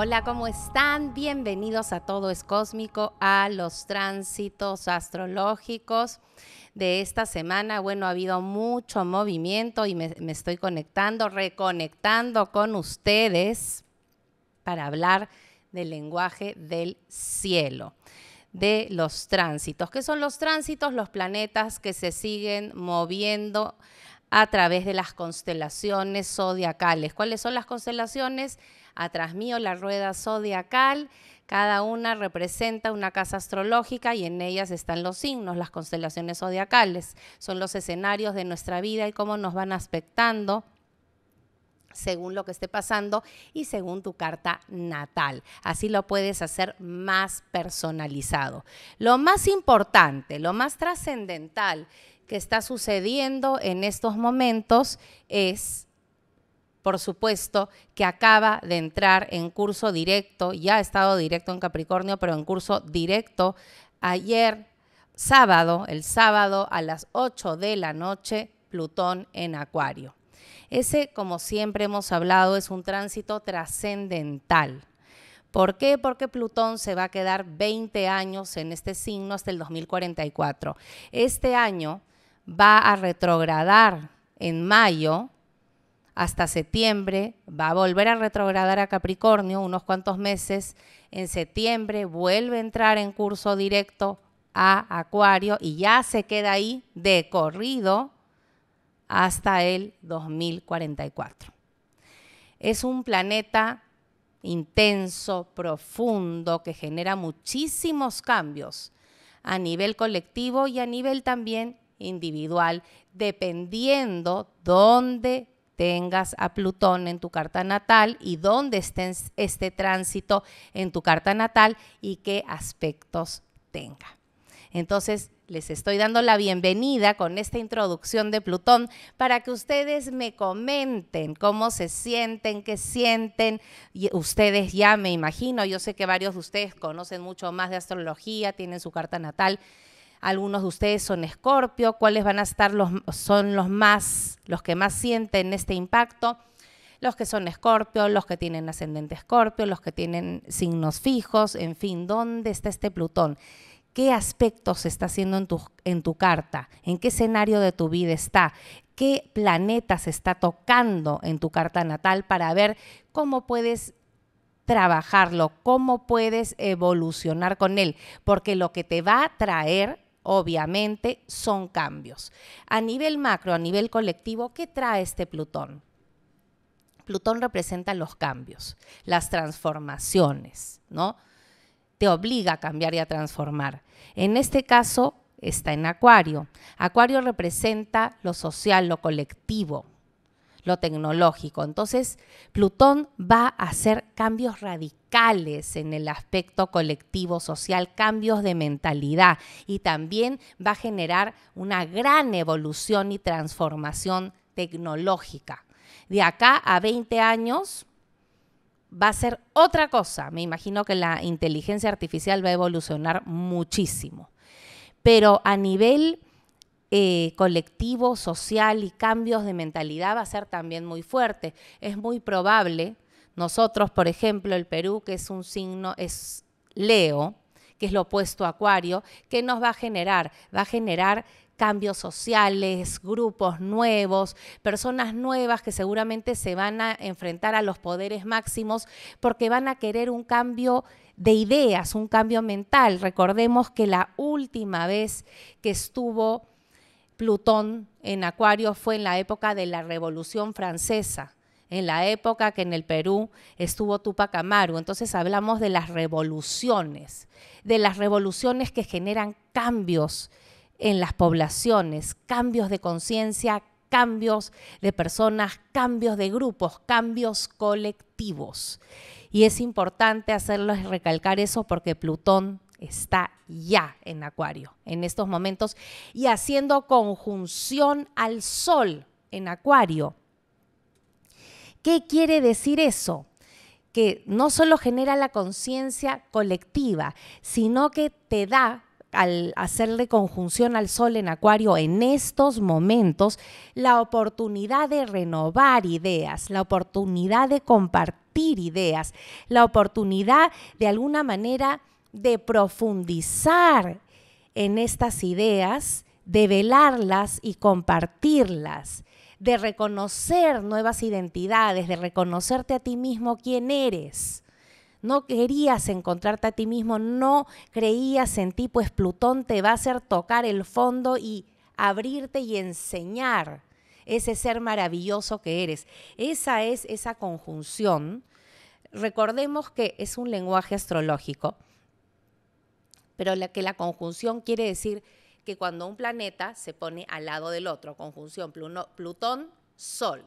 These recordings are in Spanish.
Hola, ¿cómo están? Bienvenidos a Todo es Cósmico, a los tránsitos astrológicos de esta semana. Bueno, ha habido mucho movimiento y me, estoy conectando, reconectando con ustedes para hablar del lenguaje del cielo de los tránsitos. ¿Qué son los tránsitos? Los planetas que se siguen moviendo a través de las constelaciones zodiacales. ¿Cuáles son las constelaciones? Atrás mío la rueda zodiacal. Cada una representa una casa astrológica y en ellas están los signos, las constelaciones zodiacales. Son los escenarios de nuestra vida y cómo nos van aspectando según lo que esté pasando y según tu carta natal. Así lo puedes hacer más personalizado. Lo más importante, lo más trascendental que está sucediendo en estos momentos es por supuesto, que acaba de entrar en curso directo, ya ha estado directo en Capricornio, pero en curso directo ayer, sábado, el sábado a las 8 de la noche, Plutón en Acuario. Ese, como siempre hemos hablado, es un tránsito trascendental. ¿Por qué? Porque Plutón se va a quedar 20 años en este signo hasta el 2044. Este año va a retrogradar en mayo hasta septiembre, va a volver a retrogradar a Capricornio unos cuantos meses, en septiembre vuelve a entrar en curso directo a Acuario y ya se queda ahí de corrido hasta el 2044. Es un planeta intenso, profundo, que genera muchísimos cambios a nivel colectivo y a nivel también individual, dependiendo dónde tengas a Plutón en tu carta natal y dónde esté este tránsito en tu carta natal y qué aspectos tenga. Entonces, les estoy dando la bienvenida con esta introducción de Plutón para que ustedes me comenten cómo se sienten, qué sienten. ustedes ya me imagino, yo sé que varios de ustedes conocen mucho más de astrología, tienen su carta natal algunos de ustedes son escorpio, cuáles van a estar los, son los más, los que más sienten este impacto, los que son escorpio, los que tienen ascendente escorpio, los que tienen signos fijos, en fin, ¿dónde está este Plutón? ¿Qué aspectos está haciendo en tu, en tu carta? ¿En qué escenario de tu vida está? ¿Qué planeta se está tocando en tu carta natal para ver cómo puedes trabajarlo, cómo puedes evolucionar con él, porque lo que te va a traer obviamente son cambios. A nivel macro, a nivel colectivo, ¿qué trae este Plutón? Plutón representa los cambios, las transformaciones, ¿no? Te obliga a cambiar y a transformar. En este caso está en Acuario. Acuario representa lo social, lo colectivo, tecnológico. Entonces, Plutón va a hacer cambios radicales en el aspecto colectivo social, cambios de mentalidad y también va a generar una gran evolución y transformación tecnológica. De acá a 20 años, va a ser otra cosa. Me imagino que la inteligencia artificial va a evolucionar muchísimo. Pero a nivel eh, colectivo, social y cambios de mentalidad va a ser también muy fuerte. Es muy probable, nosotros, por ejemplo, el Perú, que es un signo, es Leo, que es lo opuesto a Acuario, que nos va a generar? Va a generar cambios sociales, grupos nuevos, personas nuevas que seguramente se van a enfrentar a los poderes máximos porque van a querer un cambio de ideas, un cambio mental. Recordemos que la última vez que estuvo Plutón en Acuario fue en la época de la Revolución Francesa, en la época que en el Perú estuvo Tupac Amaru. Entonces hablamos de las revoluciones, de las revoluciones que generan cambios en las poblaciones, cambios de conciencia, cambios de personas, cambios de grupos, cambios colectivos. Y es importante hacerles recalcar eso porque Plutón está ya en Acuario en estos momentos y haciendo conjunción al Sol en Acuario. ¿Qué quiere decir eso? Que no solo genera la conciencia colectiva, sino que te da al hacerle conjunción al sol en acuario en estos momentos, la oportunidad de renovar ideas, la oportunidad de compartir ideas, la oportunidad de alguna manera de profundizar en estas ideas, de velarlas y compartirlas, de reconocer nuevas identidades, de reconocerte a ti mismo quién eres. No querías encontrarte a ti mismo, no creías en ti, pues Plutón te va a hacer tocar el fondo y abrirte y enseñar ese ser maravilloso que eres. Esa es esa conjunción. Recordemos que es un lenguaje astrológico pero la, que la conjunción quiere decir que cuando un planeta se pone al lado del otro, conjunción Plutón, Sol.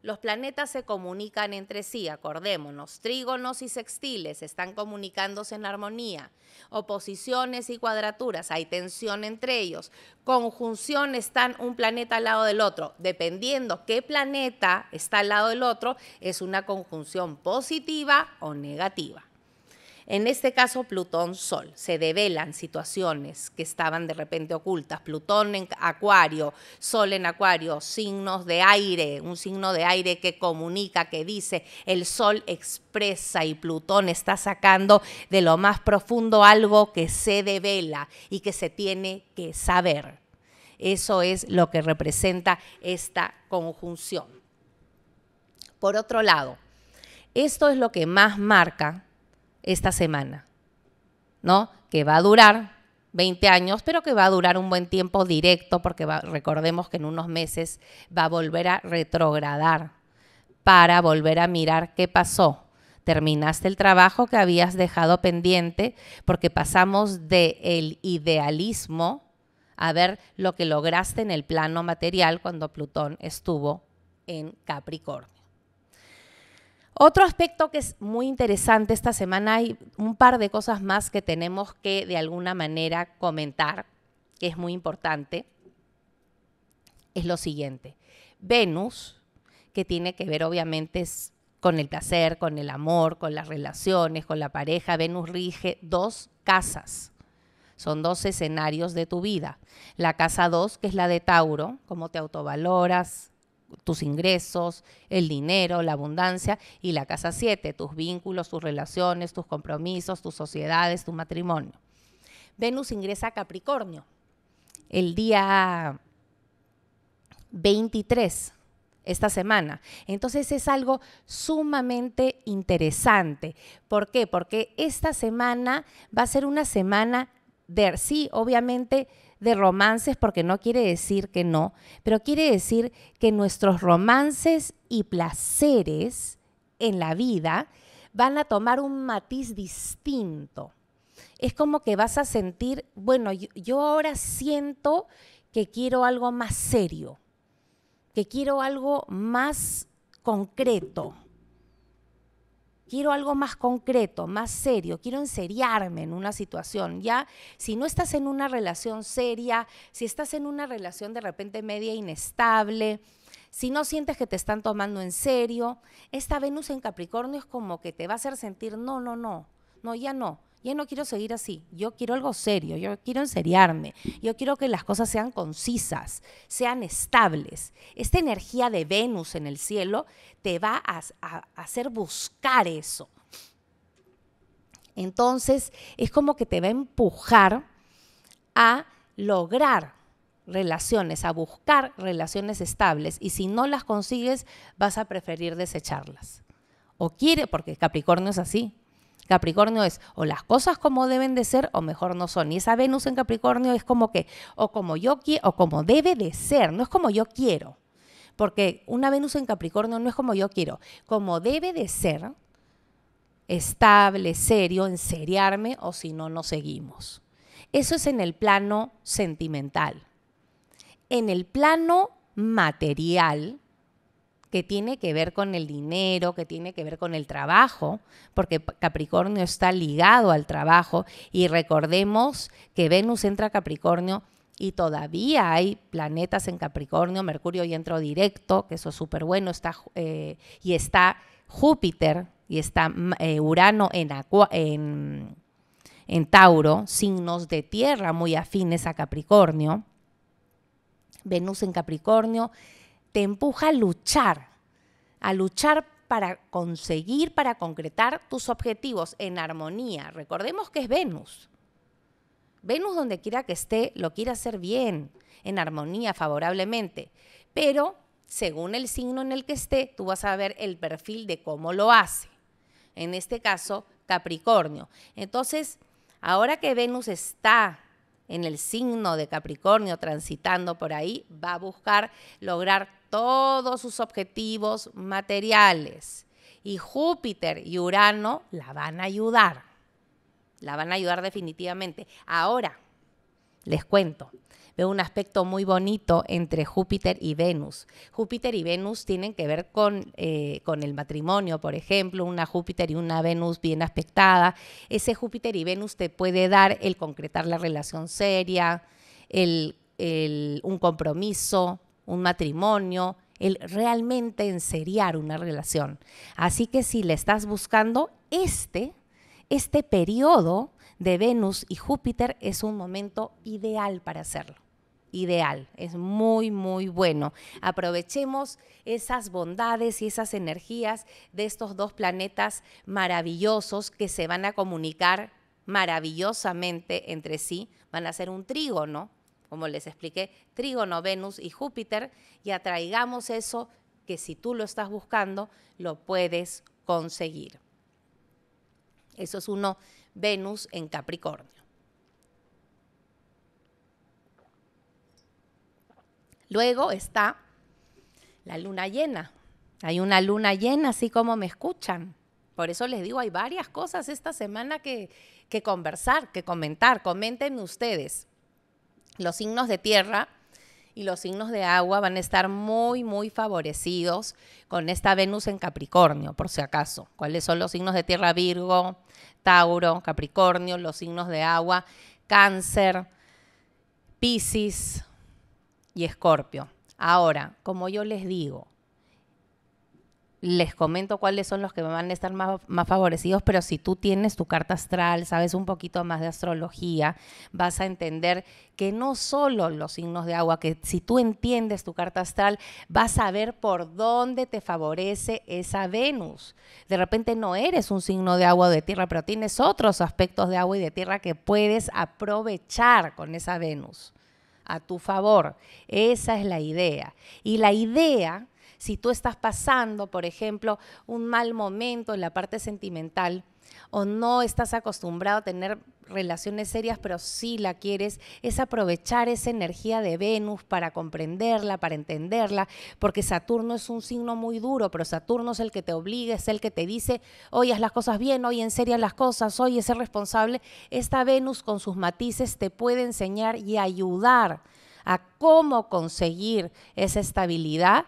Los planetas se comunican entre sí, acordémonos, trígonos y sextiles están comunicándose en armonía, oposiciones y cuadraturas, hay tensión entre ellos, conjunción están un planeta al lado del otro, dependiendo qué planeta está al lado del otro, es una conjunción positiva o negativa. En este caso, Plutón-Sol. Se develan situaciones que estaban de repente ocultas. Plutón en Acuario, Sol en Acuario, signos de aire, un signo de aire que comunica, que dice, el Sol expresa y Plutón está sacando de lo más profundo algo que se devela y que se tiene que saber. Eso es lo que representa esta conjunción. Por otro lado, esto es lo que más marca esta semana, ¿no? Que va a durar 20 años, pero que va a durar un buen tiempo directo, porque recordemos que en unos meses va a volver a retrogradar para volver a mirar qué pasó. Terminaste el trabajo que habías dejado pendiente porque pasamos del idealismo a ver lo que lograste en el plano material cuando Plutón estuvo en Capricornio. Otro aspecto que es muy interesante esta semana, hay un par de cosas más que tenemos que de alguna manera comentar, que es muy importante, es lo siguiente. Venus, que tiene que ver obviamente con el placer, con el amor, con las relaciones, con la pareja, Venus rige dos casas. Son dos escenarios de tu vida. La casa 2, que es la de Tauro, cómo te autovaloras, tus ingresos, el dinero, la abundancia y la casa 7, tus vínculos, tus relaciones, tus compromisos, tus sociedades, tu matrimonio. Venus ingresa a Capricornio el día 23 esta semana. Entonces es algo sumamente interesante. ¿Por qué? Porque esta semana va a ser una semana de, sí, obviamente, de romances porque no quiere decir que no, pero quiere decir que nuestros romances y placeres en la vida van a tomar un matiz distinto. Es como que vas a sentir, bueno, yo, ahora siento que quiero algo más serio, que quiero algo más concreto, quiero algo más concreto, más serio, quiero enseriarme en una situación. Ya, si no estás en una relación seria, si estás en una relación de repente media inestable, si no sientes que te están tomando en serio, esta Venus en Capricornio es como que te va a hacer sentir, no, no, no, no, ya no yo no quiero seguir así, yo quiero algo serio, yo quiero enseriarme, yo quiero que las cosas sean concisas, sean estables. Esta energía de Venus en el cielo te va a hacer buscar eso. Entonces es como que te va a empujar a lograr relaciones, a buscar relaciones estables y si no las consigues vas a preferir desecharlas. O quiere, porque Capricornio es así, Capricornio es o las cosas como deben de ser o mejor no son. Y esa Venus en Capricornio es como que o como yo quiero o como debe de ser, no es como yo quiero. Porque una Venus en Capricornio no es como yo quiero, como debe de ser, estable, serio, enseriarme o si no, no seguimos. Eso es en el plano sentimental. En el plano material, que tiene que ver con el dinero, que tiene que ver con el trabajo, porque Capricornio está ligado al trabajo y recordemos que Venus entra a Capricornio y todavía hay planetas en Capricornio, Mercurio y entró directo, que eso es súper bueno, está, eh, y está Júpiter y está mm, eh, Urano en, en Tauro, signos de tierra muy afines a Capricornio, Venus en Capricornio, te empuja a luchar, a luchar para conseguir, para concretar tus objetivos en armonía. Recordemos que es Venus. Venus donde quiera que esté, lo quiere hacer bien, en armonía, favorablemente. Pero según el signo en el que esté, tú vas a ver el perfil de cómo lo hace. En este caso, Capricornio. Entonces, ahora que Venus está en el signo de Capricornio transitando por ahí, va a buscar lograr todos sus objetivos materiales. Y Júpiter y Urano la van a ayudar. La van a ayudar definitivamente. Ahora, les cuento, veo un aspecto muy bonito entre Júpiter y Venus. Júpiter y Venus tienen que ver con, eh, con, el matrimonio, por ejemplo, una Júpiter y una Venus bien aspectada. Ese Júpiter y Venus te puede dar el concretar la relación seria, el, el, un compromiso, un matrimonio, el realmente enseriar una relación. Así que si le estás buscando, este, este periodo de Venus y Júpiter es un momento ideal para hacerlo. Ideal, es muy, muy bueno. Aprovechemos esas bondades y esas energías de estos dos planetas maravillosos que se van a comunicar maravillosamente entre sí, van a ser un trígono, como les expliqué, Trígono, Venus y Júpiter, y atraigamos eso que si tú lo estás buscando, lo puedes conseguir. Eso es uno, Venus en Capricornio. Luego está la luna llena. Hay una luna llena, así como me escuchan. Por eso les digo, hay varias cosas esta semana que, que conversar, que comentar. Coméntenme ustedes. Los signos de tierra y los signos de agua van a estar muy, muy favorecidos con esta Venus en Capricornio, por si acaso. ¿Cuáles son los signos de tierra? Virgo, Tauro, Capricornio, los signos de agua, Cáncer, Pisces y Escorpio. Ahora, como yo les digo, les comento cuáles son los que van a estar más, más, favorecidos, pero si tú tienes tu carta astral, sabes un poquito más de astrología, vas a entender que no solo los signos de agua, que si tú entiendes tu carta astral, vas a ver por dónde te favorece esa Venus. De repente no eres un signo de agua o de tierra, pero tienes otros aspectos de agua y de tierra que puedes aprovechar con esa Venus a tu favor. Esa es la idea. Y la idea si tú estás pasando, por ejemplo, un mal momento en la parte sentimental o no estás acostumbrado a tener relaciones serias, pero sí la quieres, es aprovechar esa energía de Venus para comprenderla, para entenderla, porque Saturno es un signo muy duro, pero Saturno es el que te obliga, es el que te dice, hoy haz las cosas bien, hoy en serio las cosas, hoy es el responsable. Esta Venus con sus matices te puede enseñar y ayudar a cómo conseguir esa estabilidad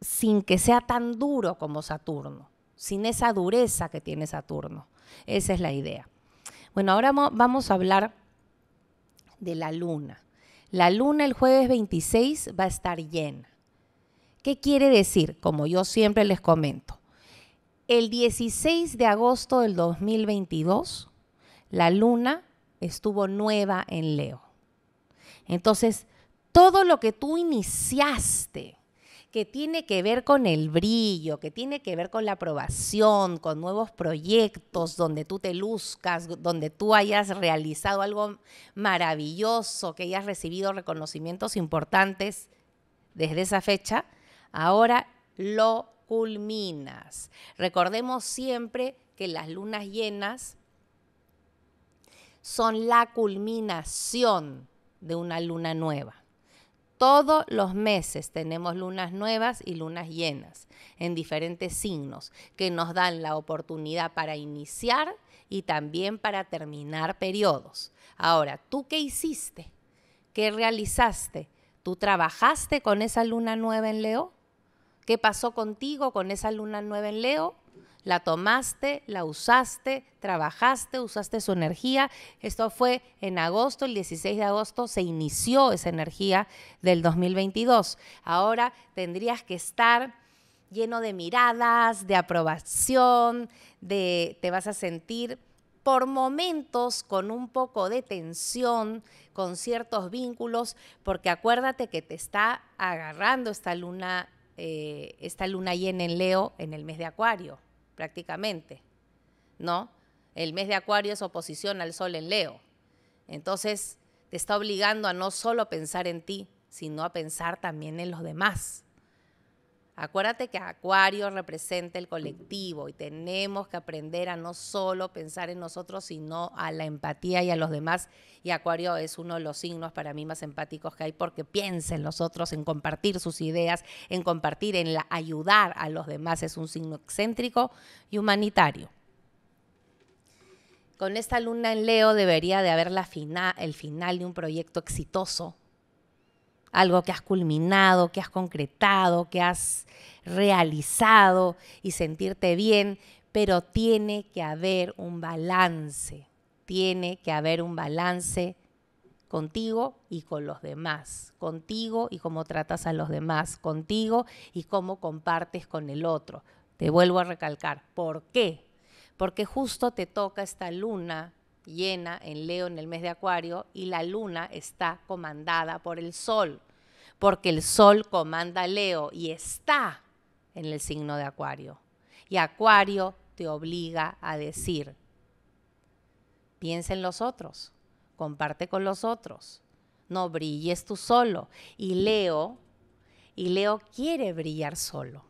sin que sea tan duro como Saturno, sin esa dureza que tiene Saturno. Esa es la idea. Bueno, ahora vamos a hablar de la luna. La luna el jueves 26 va a estar llena. ¿Qué quiere decir? Como yo siempre les comento, el 16 de agosto del 2022, la luna estuvo nueva en Leo. Entonces, todo lo que tú iniciaste, que tiene que ver con el brillo, que tiene que ver con la aprobación, con nuevos proyectos donde tú te luzcas, donde tú hayas realizado algo maravilloso, que hayas recibido reconocimientos importantes desde esa fecha, ahora lo culminas. Recordemos siempre que las lunas llenas son la culminación de una luna nueva. Todos los meses tenemos lunas nuevas y lunas llenas en diferentes signos que nos dan la oportunidad para iniciar y también para terminar periodos. Ahora, ¿tú qué hiciste? ¿Qué realizaste? ¿Tú trabajaste con esa luna nueva en Leo? ¿Qué pasó contigo con esa luna nueva en Leo? La tomaste, la usaste, trabajaste, usaste su energía. Esto fue en agosto, el 16 de agosto se inició esa energía del 2022. Ahora tendrías que estar lleno de miradas, de aprobación, de te vas a sentir por momentos con un poco de tensión, con ciertos vínculos, porque acuérdate que te está agarrando esta luna, eh, esta luna llena en Leo en el mes de Acuario prácticamente, ¿no? El mes de Acuario es oposición al Sol en Leo. Entonces, te está obligando a no solo pensar en ti, sino a pensar también en los demás. Acuérdate que Acuario representa el colectivo y tenemos que aprender a no solo pensar en nosotros, sino a la empatía y a los demás. Y Acuario es uno de los signos para mí más empáticos que hay porque piensa en otros en compartir sus ideas, en compartir, en ayudar a los demás. Es un signo excéntrico y humanitario. Con esta luna en Leo debería de haber el final de un proyecto exitoso algo que has culminado, que has concretado, que has realizado y sentirte bien, pero tiene que haber un balance, tiene que haber un balance contigo y con los demás, contigo y cómo tratas a los demás, contigo y cómo compartes con el otro. Te vuelvo a recalcar, ¿por qué? Porque justo te toca esta luna llena en Leo en el mes de Acuario y la luna está comandada por el sol, porque el sol comanda Leo y está en el signo de Acuario. Y Acuario te obliga a decir, piensa en los otros, comparte con los otros, no brilles tú solo. Y Leo, y Leo quiere brillar solo.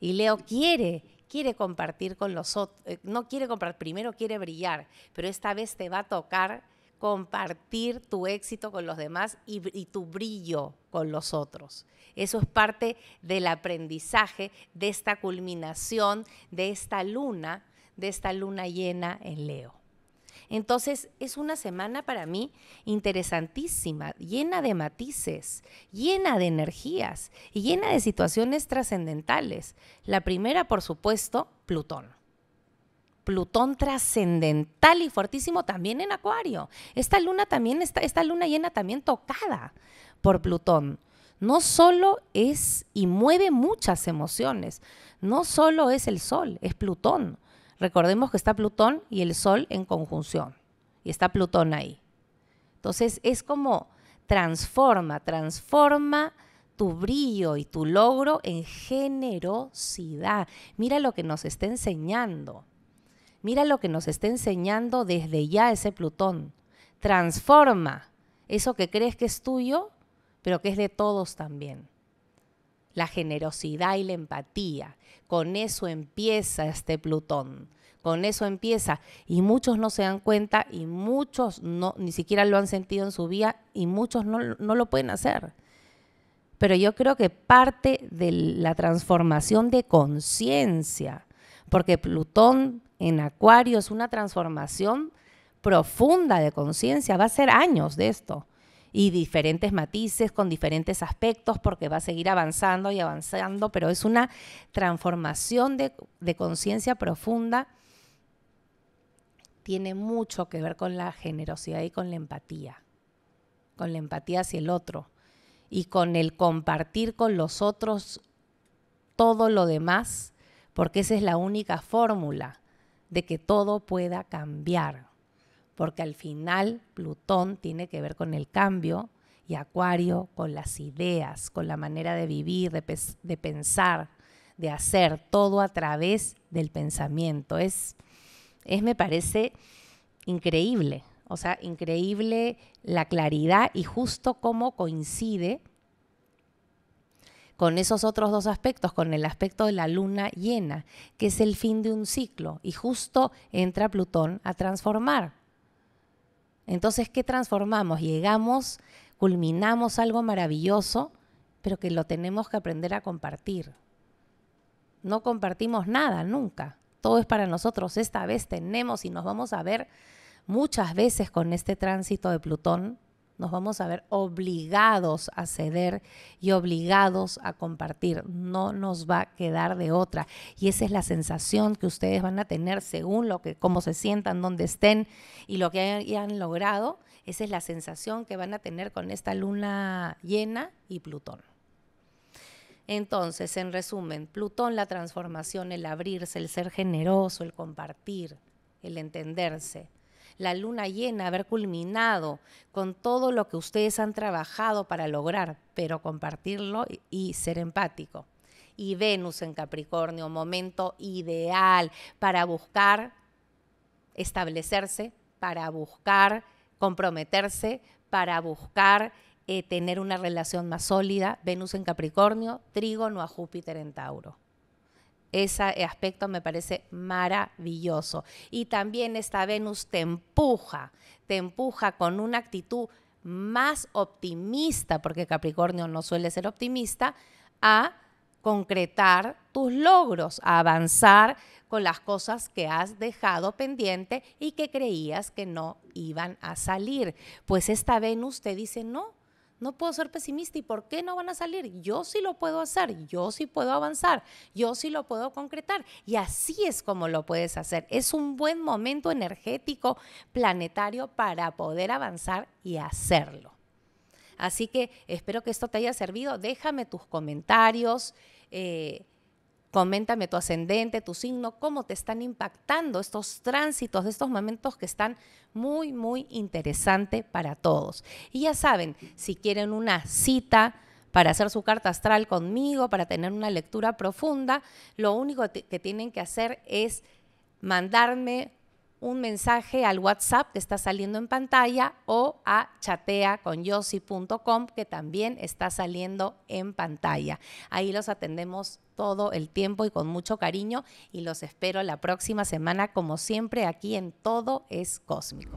Y Leo quiere quiere compartir con los otros, eh, no quiere compartir, primero quiere brillar, pero esta vez te va a tocar compartir tu éxito con los demás y, y, tu brillo con los otros. Eso es parte del aprendizaje, de esta culminación, de esta luna, de esta luna llena en Leo. Entonces, es una semana para mí interesantísima, llena de matices, llena de energías y llena de situaciones trascendentales. La primera, por supuesto, Plutón. Plutón trascendental y fuertísimo también en Acuario. Esta luna también está, esta luna llena también tocada por Plutón. No solo es y mueve muchas emociones, no solo es el Sol, es Plutón. Recordemos que está Plutón y el Sol en conjunción. Y está Plutón ahí. Entonces es como transforma, transforma tu brillo y tu logro en generosidad. Mira lo que nos está enseñando. Mira lo que nos está enseñando desde ya ese Plutón. Transforma eso que crees que es tuyo, pero que es de todos también la generosidad y la empatía. Con eso empieza este Plutón. Con eso empieza. Y muchos no se dan cuenta y muchos no, ni siquiera lo han sentido en su vida y muchos no, no lo pueden hacer. Pero yo creo que parte de la transformación de conciencia, porque Plutón en Acuario es una transformación profunda de conciencia, va a ser años de esto y diferentes matices, con diferentes aspectos, porque va a seguir avanzando y avanzando, pero es una transformación de, de conciencia profunda. Tiene mucho que ver con la generosidad y con la empatía, con la empatía hacia el otro y con el compartir con los otros todo lo demás, porque esa es la única fórmula de que todo pueda cambiar porque al final Plutón tiene que ver con el cambio y Acuario con las ideas, con la manera de vivir, de, pensar, de hacer todo a través del pensamiento. Es, es, me parece, increíble. O sea, increíble la claridad y justo cómo coincide con esos otros dos aspectos, con el aspecto de la luna llena, que es el fin de un ciclo, y justo entra Plutón a transformar. Entonces, ¿qué transformamos? Llegamos, culminamos algo maravilloso, pero que lo tenemos que aprender a compartir. No compartimos nada nunca. Todo es para nosotros. Esta vez tenemos y nos vamos a ver muchas veces con este tránsito de Plutón nos vamos a ver obligados a ceder y obligados a compartir. No nos va a quedar de otra. Y esa es la sensación que ustedes van a tener según lo que, cómo se sientan, dónde estén y lo que hayan logrado. Esa es la sensación que van a tener con esta luna llena y Plutón. Entonces, en resumen, Plutón, la transformación, el abrirse, el ser generoso, el compartir, el entenderse, la luna llena, haber culminado con todo lo que ustedes han trabajado para lograr, pero compartirlo y, ser empático. Y Venus en Capricornio, momento ideal para buscar establecerse, para buscar comprometerse, para buscar eh, tener una relación más sólida. Venus en Capricornio, trígono a Júpiter en Tauro. Ese aspecto me parece maravilloso. Y también esta Venus te empuja, te empuja con una actitud más optimista, porque Capricornio no suele ser optimista, a concretar tus logros, a avanzar con las cosas que has dejado pendiente y que creías que no iban a salir. Pues esta Venus te dice, no, no puedo ser pesimista. ¿Y por qué no van a salir? Yo sí lo puedo hacer, yo sí puedo avanzar, yo sí lo puedo concretar. Y así es como lo puedes hacer. Es un buen momento energético planetario para poder avanzar y hacerlo. Así que espero que esto te haya servido. Déjame tus comentarios. Eh, Coméntame tu ascendente, tu signo, cómo te están impactando estos tránsitos, estos momentos que están muy, muy interesantes para todos. Y ya saben, si quieren una cita, para hacer su carta astral conmigo, para tener una lectura profunda, lo único que tienen que hacer es mandarme un mensaje al WhatsApp que está saliendo en pantalla o a chateaconyossi.com que también está saliendo en pantalla. Ahí los atendemos todo el tiempo y con mucho cariño y los espero la próxima semana como siempre aquí en Todo es Cósmico.